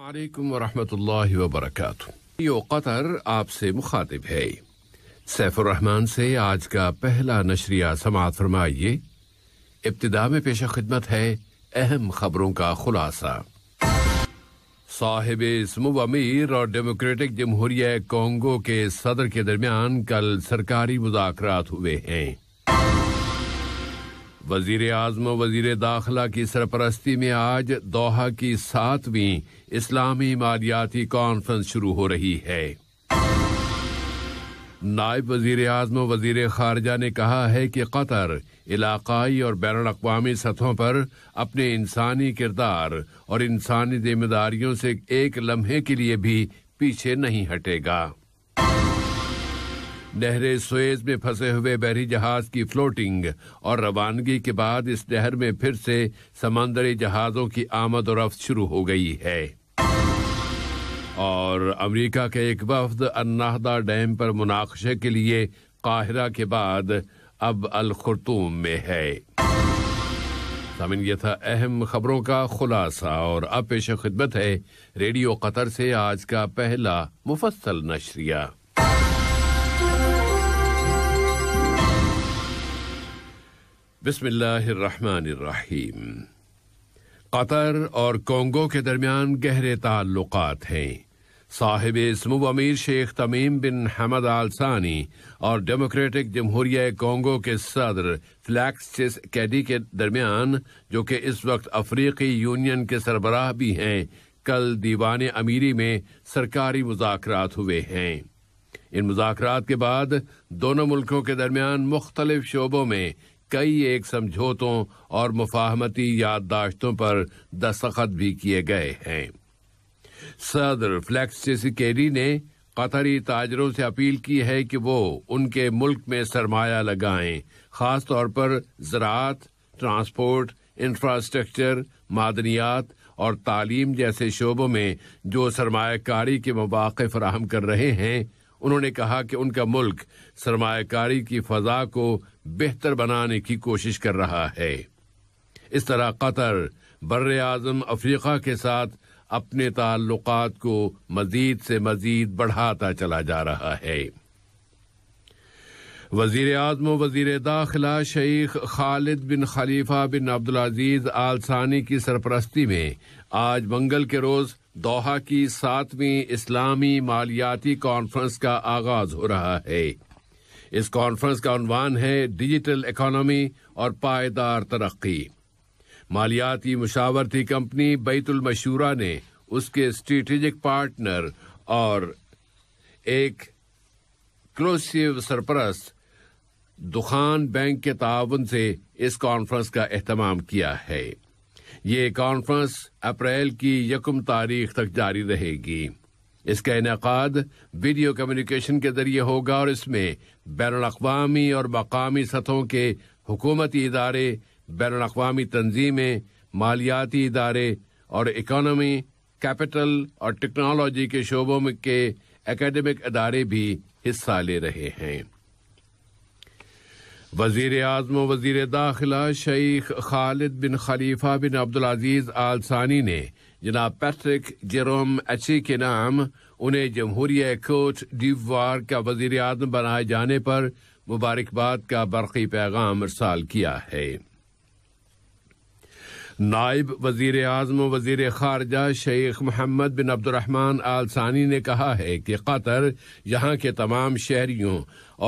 वालेकुम वरहमतुल्लाहि यो कतर आपसे मुखातिब है सैफुररहमान से आज का पहला नशरिया समात फरमाइए इब्तदा में पेशा खिदमत है अहम खबरों का खुलासा साहिब इसम अमीर और डेमोक्रेटिक जमहूरिया कोंगो के सदर के दरमियान कल सरकारी मुजाकर हुए हैं वजीर आजम वजीर दाखिला की सरपरस्ती में आज दोहा की सातवीं इस्लामी मालियाती कॉन्फ्रेंस शुरू हो रही है नायब वजीर आज़म वजीर खारजा ने कहा है कि कतर इलाकाई और बैन अवी सतहों पर अपने इंसानी किरदार और इंसानी जिम्मेदारियों से एक लम्हे के लिए भी पीछे नहीं हटेगा नहर सुएज में फंसे हुए बहरी जहाज की फ्लोटिंग और रवानगी के बाद इस नहर में फिर से समंदरी जहाजों की आमद और रफ्त शुरू हो गई है और अमेरिका के एक वफद अन्नाहदा डैम पर मुनाकशे के लिए काहिरा के बाद अब अलखरतूम में है यह था अहम खबरों का खुलासा और अब पेश खिदमत है रेडियो कतर से आज का पहला मुफसल नशरिया बिस्मिल्लाहिर्रहमानिर्रहीम कतर और कोंगो के दरमियान गहरे ताल्लुक हैं साहिब इसम अमीर शेख तमीम बिन हमद सानी और डेमोक्रेटिक जमहूरिया कोंगो के सदर फ्लैक्सिस कैडी के दरमियान जो कि इस वक्त अफ्रीकी यूनियन के सरबराह भी हैं कल दीवान अमीरी में सरकारी मुजात हुए हैं इन मुजाकर के बाद दोनों मुल्कों के दरमियान मुख्तलिफ शोबों में कई एक समझौतों और मुफाहमती याददाश्तों पर दस्तखत भी किए गए हैं सदर फ्लैक्स केरी ने कतरी ताजरों से अपील की है कि वो उनके मुल्क में सरमाया लगाएं खास तौर पर ज़रात ट्रांसपोर्ट इंफ्रास्ट्रक्चर मादनियात और तालीम जैसे शोबों में जो सरमाकारी के मौाक़े फराहम कर रहे हैं उन्होंने कहा कि उनका मुल्क सरमाकारी की फ़जा को बेहतर बनाने की कोशिश कर रहा है इस तरह कतर बर आजम अफ्रीका के साथ अपने ताल्लुक को मजीद से मजीद बढ़ाता चला जा रहा है वजीर आजम वजीर दाखिला शेख खालिद बिन खलीफा बिन अब्दुल आल आलसानी की सरपरस्ती में आज मंगल के रोज दोहा की सातवीं इस्लामी मालियाती कॉन्फ्रेंस का आगाज हो रहा है इस कॉन्फ्रेंस का अनवान है डिजिटल इकोनॉमी और पायदार तरक्की मालियाती मुशावरती कंपनी बैतुलमशूरा ने उसके स्ट्रेटेजिक पार्टनर और एक क्लोसिव सरपरस्त दुखान बैंक के ताउन से इस कॉन्फ्रेंस का अहतमाम किया है ये कॉन्फ्रेंस अप्रैल की यकम तारीख तक जारी रहेगी इसका इनका वीडियो कम्युनिकेशन के जरिए होगा और इसमें बैन अवी और मकामी सतहों के हुकूमती इदारे बैन अवी तनजीमें मालियाती इदारे और इकानमी कैपिटल और टेक्नोलॉजी के शोबों में के एकेडमिक अदारे भी हिस्सा ले रहे हैं वजीर आजम वजीर दाखिला शेख खालिद बिन खलीफा बिन अब्दुल अजीज आलसानी ने जनाब पैट्रिक जेरोम अच्छी के नाम उन्हें जमहूरिया कोट डिवार का वजीर अजम बनाए जाने पर मुबारकबाद का बरकी पैगाम अरसाल किया है नायब वजीर आजम वजीर खारजा शेख मोहम्मद बिन अब्दुलरहमान आल सानी ने कहा है कि कतर यहाँ के तमाम शहरियों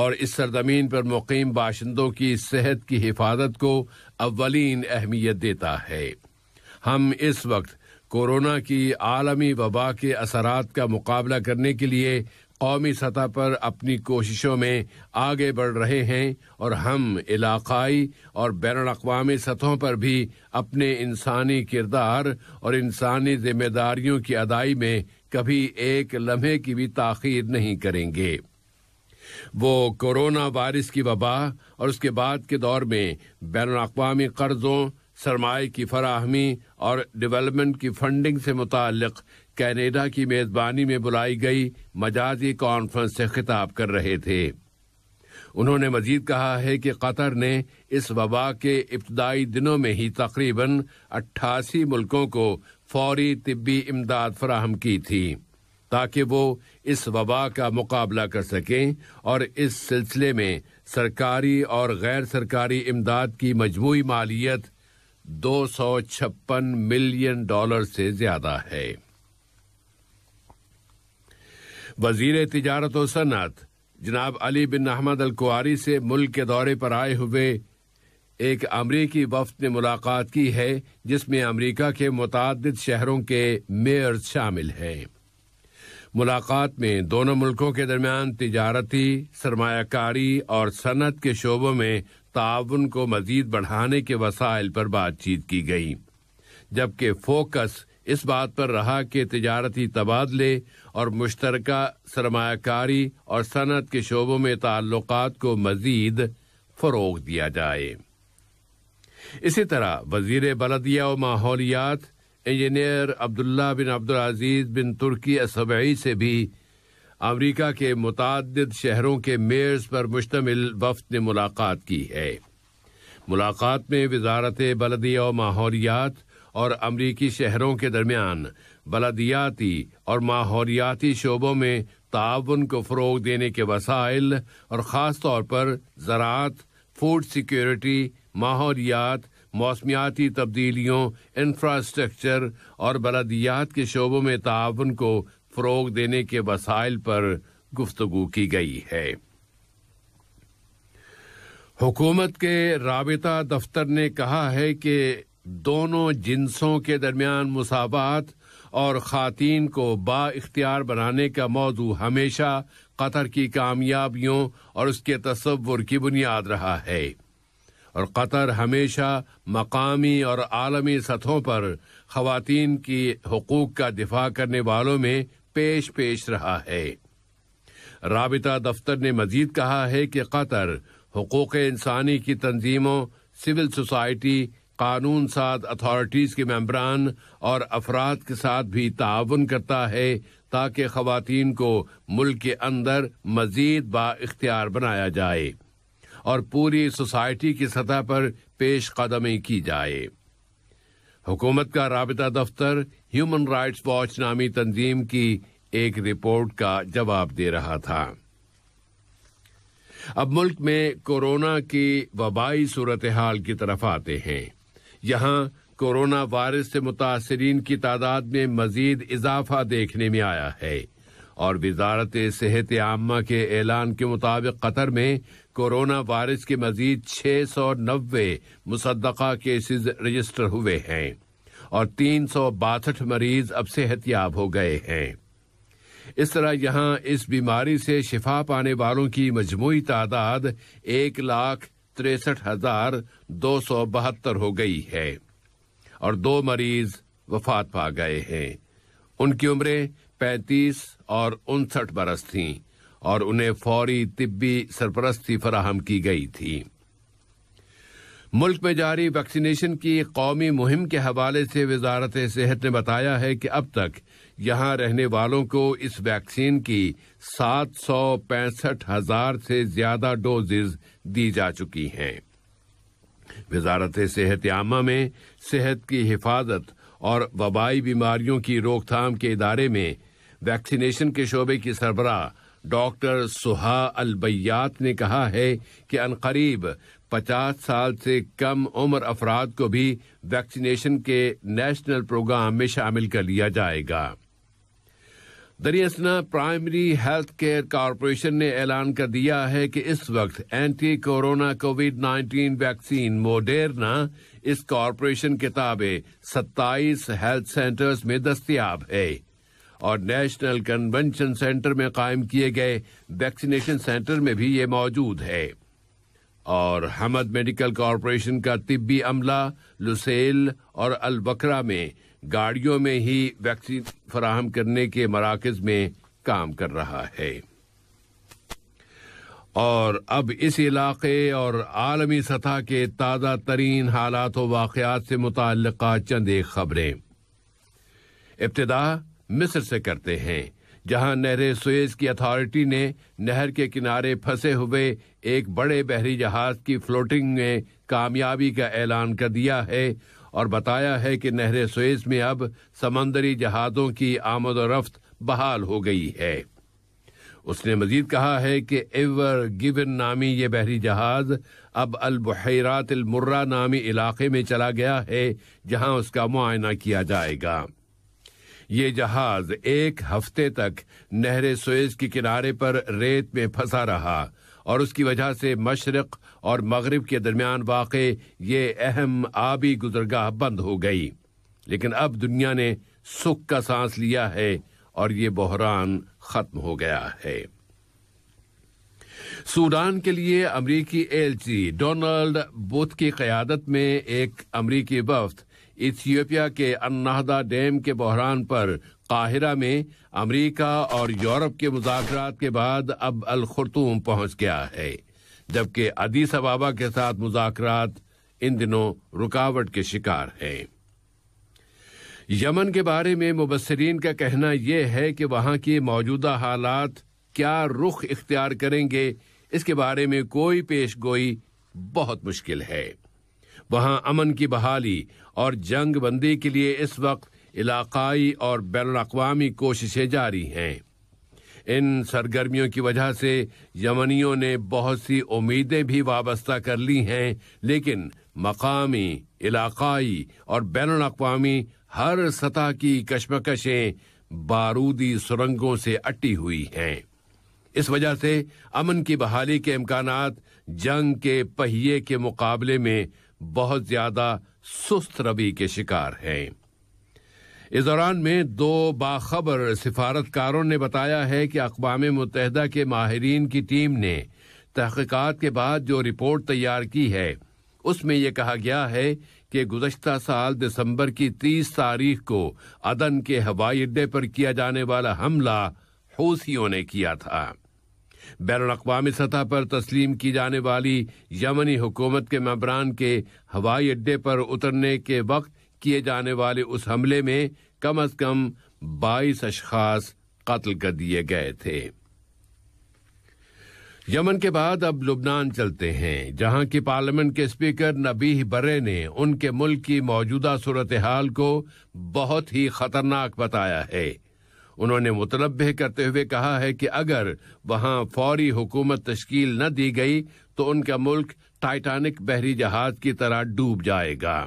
और इस सरजमीन पर मुकीम बाशिंदों की सेहत की हिफाजत को अवलिन अहमियत देता है हम इस वक्त कोरोना की आलमी वबा के असरात का मुकाबला करने के लिए कौमी सतह पर अपनी कोशिशों में आगे बढ़ रहे हैं और हम इलाकई और बैन अवी सतहों पर भी अपने इंसानी किरदार और इंसानी जिम्मेदारियों की अदाई में कभी एक लम्हे की भी ताखीर नहीं करेंगे वो कोरोना वायरस की वबा और उसके बाद के दौर में बैन अवी कर्जों सरमाए की फराहमी और डेवलपमेंट की फंडिंग से मुतल कैनेडा की मेज़बानी में बुलाई गई मजाजी कॉन्फ्रेंस से खिताब कर रहे थे उन्होंने मजीद कहा है कि कतर ने इस वबा के इब्तदाई दिनों में ही तकरीबन अट्ठासी मुल्कों को फौरी तबी इमदाद फराहम की थी ताकि वो इस वबा का मुकाबला कर सकें और इस सिलसिले में सरकारी और गैर सरकारी इमदाद की मजमू मालियत 256 मिलियन डॉलर से ज्यादा है वजीर तजारत और सनत जनाब अली बिन अहमद कुआरी से मुल्क के दौरे पर आए हुए एक अमरीकी वफद ने मुलाकात की है जिसमें अमरीका के मुतद शहरों के मेयर शामिल हैं मुलाकात में दोनों मुल्कों के दरमियान तजारती सरमाकारी और सनत के शोबों में ताउन को मजीद बढ़ाने के वसाइल पर बातचीत की गई जबकि फोकस इस बात पर रहा कि तजारती तबादले और मुश्तर सरमाकारी और सनत के शोबों में ताल्लुक को मजीद फ़रोग दिया जाए इसी तरह वजीर बलदिया व माहौलियात engineer Abdullah bin Abdul Aziz bin Turki असबई से भी अमरीका के मुतद शहरों के मेयर्स पर मुश्तमिल वफद ने मुलाकात की है मुलाकात में वजारत बलदिया और माहौलियात और अमरीकी शहरों के दरमियान बलदियाती और माहौलियाती शोबों में ताउन को फ़रोग देने के वसाइल और ख़ास तौर पर ज़रात फूड सिक्योरिटी माहौलियात मौसमियाती तब्दीलियों इंफ्रास्ट्रक्चर और बलदियात के शोबों में ताउन को फ़रोग देने के वसाइल पर गुफ्तु की गई है हुकूमत के रबता दफ्तर ने कहा है कि दोनों जिनसों के दरमियान मुसावात और खातन को बाख्तियार बनाने का मौजू हमेशा कतर की कामयाबियों और उसके तस्वुर की बुनियाद रहा है और कतर हमेशा मकामी और आलमी सतहों पर खातन की हकूक का दिफा करने वालों में पेश पेश रहा है राबता दफ्तर ने मजीद कहा है कि कतर हकूक इंसानी की तंजीमों सिविल सोसाइटी कानून साज अथॉरिटीज़ के मम्बरान और अफराद के साथ भी ताउन करता है ताकि खुवान को मुल्क के अंदर मजीद बाख्तियार बनाया जाए और पूरी सोसाइटी की सतह पर पेश कदमी की जाए हुकूमत का रबता दफ्तर ह्यूमन राइट्स वॉच नामी तंजीम की एक रिपोर्ट का जवाब दे रहा था अब मुल्क में कोरोना की वबाई सूरत हाल की तरफ आते हैं यहां कोरोना वायरस से मुतासरीन की तादाद में मजीद इजाफा देखने में आया है और वजारत सेहत आमा के ऐलान के मुताबिक कतर में कोरोना वायरस के मजीद छः सौ नबे मुसदा केसेज रजिस्टर हुए हैं और तीन सौ बासठ मरीज अब सेहतियाब हो गए हैं इस तरह यहाँ इस बीमारी से शिफा पाने वालों की मजमू तादाद एक लाख तिरसठ हजार दो सौ बहत्तर हो गई है और दो मरीज वफात पा गए हैं उनकी उम्रें पैंतीस और उनसठ बरस थी और उन्हें फौरी तिब्बी सरपरस्ती फराहम की गई थी मुल्क में जारी वैक्सीनेशन की कौमी मुहिम के हवाले से वजारत सेहत ने बताया है कि अब तक यहां रहने वालों को इस वैक्सीन की सात सौ पैंसठ हजार से ज्यादा डोजेज दी जा चुकी हैं वजारत सेहत आमा में सेहत की हिफाजत और वबाई बीमारियों की रोकथाम के इदारे में वैक्सीनेशन के शोबे की सरबरा डॉक्टर सुहा अलबैयात ने कहा है कि अनकरीब 50 साल से कम उम्र अफराद को भी वैक्सीनेशन के नेशनल प्रोग्राम में शामिल कर लिया जाएगा दरियासना प्राइमरी हेल्थ केयर कारपोरेशन ने ऐलान कर दिया है कि इस वक्त anti corona covid 19 vaccine Moderna इस कॉरपोरेशन के ताबे 27 हेल्थ सेंटर्स में दस्तियाब है और नेशनल कन्वेंशन सेंटर में कायम किए गए वैक्सीनेशन सेंटर में भी ये मौजूद है और हमद मेडिकल कॉरपोरेशन का तिब्बी अमला लुसेल और अलबकरा में गाड़ियों में ही वैक्सीन फराहम करने के मराकज में काम कर रहा है और अब इस इलाके और आलमी सतह के ताज़ा तरीन हालात वाकत वाक़ात से मुतल चंद एक खबरें इब्तदा मिस्र से करते हैं जहां नहर सुएज की अथॉरिटी ने नहर के किनारे फंसे हुए एक बड़े बहरी जहाज की फ्लोटिंग में कामयाबी का ऐलान कर दिया है और बताया है कि नहर सुएज में अब समंदरी जहाज़ों की आमद और रफ्त बहाल हो गई है उसने मजीद कहा है कि एवर गिवन नामी ये बहरी जहाज अब अलबहरात अलमुर्रा नामी इलाके में चला गया है जहां उसका मुआयना किया जाएगा ये जहाज एक हफ्ते तक नहर सुएज के किनारे पर रेत में फंसा रहा और उसकी वजह से मशरक और मगरब के दरमियान वाक़ ये अहम आबी गुजरगाह बंद हो गई लेकिन अब दुनिया ने सुख का सांस लिया है और ये बहरान खत्म हो गया है सूडान के लिए अमरीकी एलची डोनाल्ड बुथ की क्यादत में एक अमरीकी वफ्त इथियोपिया के अन्नाहदा डैम के बहरान पर काहिरा में अमेरिका और यूरोप के मुजात के बाद अब अल अलखरतूम पहुंच गया है जबकि अदीस अबाबा के साथ मुजात इन दिनों रुकावट के शिकार हैं यमन के बारे में मुबसरीन का कहना यह है कि वहां के मौजूदा हालात क्या रुख इख्तियार करेंगे इसके बारे में कोई पेश गोई बहुत मुश्किल है वहां अमन की बहाली और जंग बंदी के लिए इस वक्त इलाकाई और बैन अवी कोशिशें जारी हैं इन सरगर्मियों की वजह से यमनियों ने बहुत सी उम्मीदें भी वाबस्ता कर ली हैं लेकिन मकामी इलाकाई और बैन अवी हर सतह की कशमकशें बारूदी सुरंगों से अटी हुई हैं इस वजह से अमन की बहाली के इम्कान जंग के पहिए के मुकाबले में बहुत ज्यादा सुस्त रवि के शिकार हैं इस दौरान में दो बाखबर सिफारतकारों ने बताया है कि अकवाम मुतहदा के माहरीन की टीम ने तहकीक़ात के बाद जो रिपोर्ट तैयार की है उसमें यह कहा गया है कि गुजशत साल दिसंबर की तीस तारीख को अदन के हवाई अड्डे पर किया जाने वाला हमला हौसियों ने किया था बैन अवी सतह पर तस्लीम की जाने वाली यमनी हुकूमत के मबरान के हवाई अड्डे पर उतरने के वक्त किए जाने वाले उस हमले में कम अज कम बाईस अशखास कत्ल कर दिए गए थे यमन के बाद अब लुबनान चलते हैं जहां की पार्लियामेंट के स्पीकर नबीह बरे ने उनके मुल्क की मौजूदा सूरत हाल को बहुत ही खतरनाक बताया है उन्होंने मुतनबह करते हुए कहा है कि अगर वहां फौरी हुकूमत तश्कील न दी गई तो उनका मुल्क टाइटानिक बहरी जहाज की तरह डूब जाएगा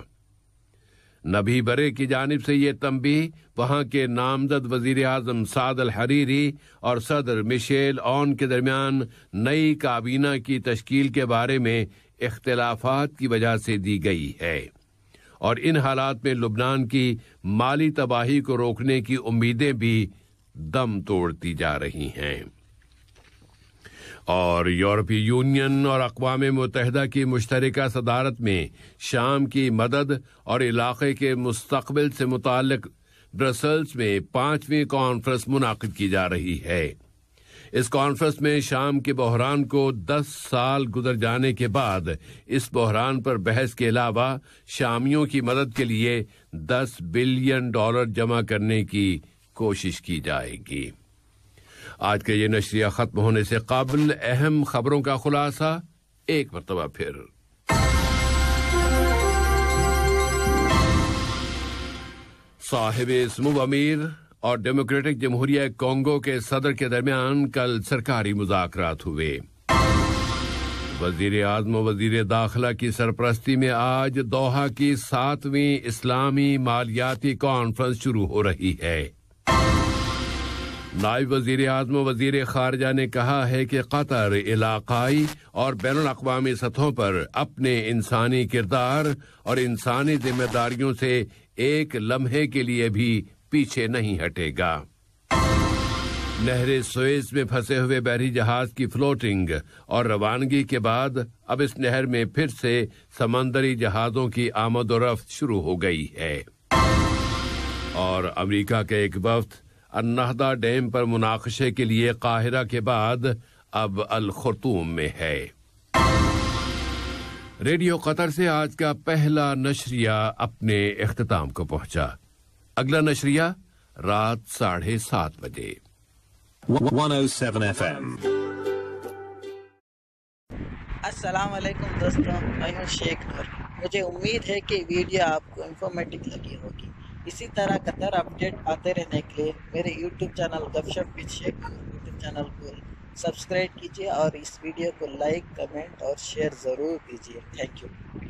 नबी बरे की जानब से यह तंबी वहां के नामजद वजीर अजम सादल हरीरी और सदर मिशेल ऑन के दरमियान नई काबीना की तश्कील के बारे में इख्तलाफात की वजह से दी गई है और इन हालात में लुबनान की माली तबाही को रोकने की उम्मीदें भी दम तोड़ती जा रही हैं और यूरोपीय यूनियन और अकवाम मुतहदा की मुश्तरक सदारत में शाम की मदद और इलाके के मुस्तबिल से मुतल ब्रसल्स में पांचवी कॉन्फ्रेंस मुनद की जा रही है इस कॉन्फ्रेंस में शाम के बहरान को 10 साल गुजर जाने के बाद इस बहरान पर बहस के अलावा शामियों की मदद के लिए 10 बिलियन डॉलर जमा करने की कोशिश की जाएगी आज का ये नशरिया खत्म होने से काबिल अहम खबरों का खुलासा एक मरतबा फिर साहिब इसमु अमीर और डेमोक्रेटिक जमहूरिया कांगो के सदर के दरमियान कल सरकारी मुजात हुए वजीर आजम वजीर दाखिला की सरपरस्ती में आज दोहा की सातवीं इस्लामी मालियाती कॉन्फ्रेंस शुरू हो रही है नायब वजीर आजम वजीर खारजा ने कहा है कि कतर इलाकाई और बैन अवी सतहों पर अपने इंसानी किरदार और इंसानी जिम्मेदारियों से एक लम्हे के लिए भी पीछे नहीं हटेगा नहर सुएज में फंसे हुए बहरी जहाज की फ्लोटिंग और रवानगी के बाद अब इस नहर में फिर से समंदरी जहाजों की आमदोरफ्त शुरू हो गई है और अमेरिका के एक वक्त अन्नाहदा डैम पर मुनाकशे के लिए काहिरा के बाद अब अलखरतूम में है रेडियो कतर से आज का पहला नशरिया अपने अख्ताम को पहुंचा अगला नशरिया रात साढ़े सात बजे 107 FM अस्सलाम वालेकुम दोस्तों मैं हूं शेख नूर मुझे उम्मीद है कि वीडियो आपको इन्फॉर्मेटिव लगी होगी इसी तरह कतर अपडेट आते रहने के लिए मेरे YouTube channel Gupshup with Sheikh YouTube channel को सब्सक्राइब कीजिए और इस वीडियो को लाइक कमेंट और शेयर ज़रूर कीजिए थैंक यू